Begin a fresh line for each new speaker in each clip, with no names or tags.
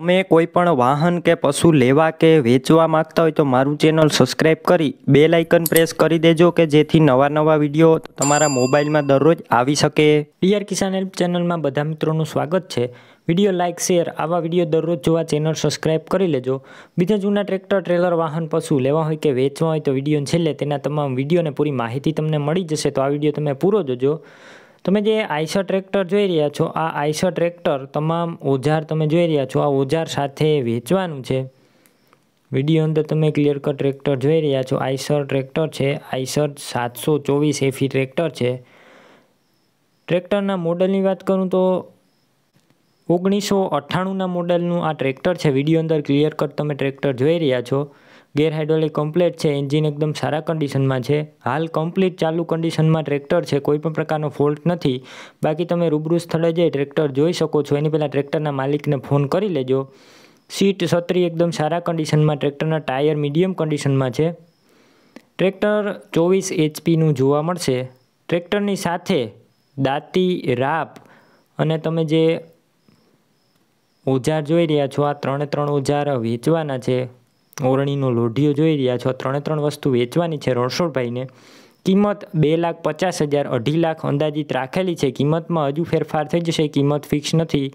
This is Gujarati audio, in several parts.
તમે કોઈ પણ વાહન કે પશુ લેવા કે વેચવા માંગતા હોય તો મારું ચેનલ સબસ્ક્રાઈબ કરી બે લાઇકન પ્રેસ કરી દેજો કે જેથી નવા નવા વિડીયો તમારા મોબાઈલમાં દરરોજ આવી શકે ડીઆર કિસાન હેલ્પ ચેનલમાં બધા મિત્રોનું સ્વાગત છે વિડીયો લાઇક શેર આવા વિડીયો દરરોજ જોવા ચેનલ સબસ્ક્રાઈબ કરી લેજો બીજા જૂના ટ્રેક્ટર ટ્રેલર વાહન પશુ લેવા હોય કે વેચવા હોય તો વિડીયો છેલ્લે તેના તમામ વિડીયોને પૂરી માહિતી તમને મળી જશે તો આ વિડીયો તમે પૂરો જોજો તમે જે આઈસો ટ્રેક્ટર જોઈ રહ્યા છો આ આઈસો ટ્રેક્ટર તમામ ઓજાર તમે જોઈ રહ્યા છો આ ઓજાર સાથે વેચવાનું છે વિડીયો અંદર તમે ક્લિયર કટ ટ્રેક્ટર જોઈ રહ્યા છો આઈસર ટ્રેક્ટર છે આઈસર સાતસો ચોવીસ એફી ટ્રેક્ટર છે ટ્રેક્ટરના મોડલની વાત કરું તો ઓગણીસો અઠ્ઠાણુંના મોડલનું આ ટ્રેક્ટર છે વિડીયો અંદર ક્લિયર કટ તમે ટ્રેક્ટર જોઈ રહ્યા છો ગેર હાઇડ્રોલિક કમ્પ્લેટ છે એન્જિન એકદમ સારા કન્ડિશનમાં છે હાલ કમ્પ્લીટ ચાલુ કન્ડિશનમાં ટ્રેક્ટર છે કોઈ પણ પ્રકારનો ફોલ્ટ નથી બાકી તમે રૂબરૂ સ્થળે જઈ ટ્રેક્ટર જોઈ શકો છો એની પહેલાં ટ્રેક્ટરના માલિકને ફોન કરી લેજો સીટ સત્રી એકદમ સારા કન્ડિશનમાં ટ્રેક્ટરના ટાયર મીડિયમ કન્ડિશનમાં છે ટ્રેક્ટર ચોવીસ એચપીનું જોવા મળશે ટ્રેક્ટરની સાથે દાંતી રાપ અને તમે જે ઓજાર જોઈ રહ્યા છો આ ત્રણે ત્રણ ઓજાર વેચવાના છે ઓરણીનો લોઢિયો જોઈ રહ્યા છો ત્રણે ત્રણ વસ્તુ વેચવાની છે રણછોડભાઈને કિંમત બે લાખ પચાસ હજાર અઢી લાખ અંદાજિત રાખેલી છે કિંમતમાં હજુ ફેરફાર થઈ જશે કિંમત ફિક્સ નથી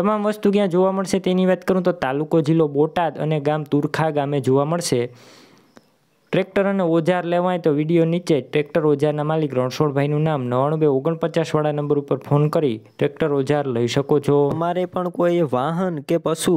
તમામ વસ્તુ ક્યાં જોવા મળશે તેની વાત કરું તો તાલુકો જિલ્લો બોટાદ અને ગામ તુરખા ગામે જોવા મળશે ટ્રેક્ટર અને ઓજાર લેવાય તો વિડીયો નીચે ટ્રેક્ટર ઓજારના માલિક રણછોડભાઈનું નામ નવાણું ઓગણપચાસવાળા નંબર ઉપર ફોન કરી ટ્રેક્ટર ઓજાર લઈ શકો છો અમારે પણ કોઈ વાહન કે પશુ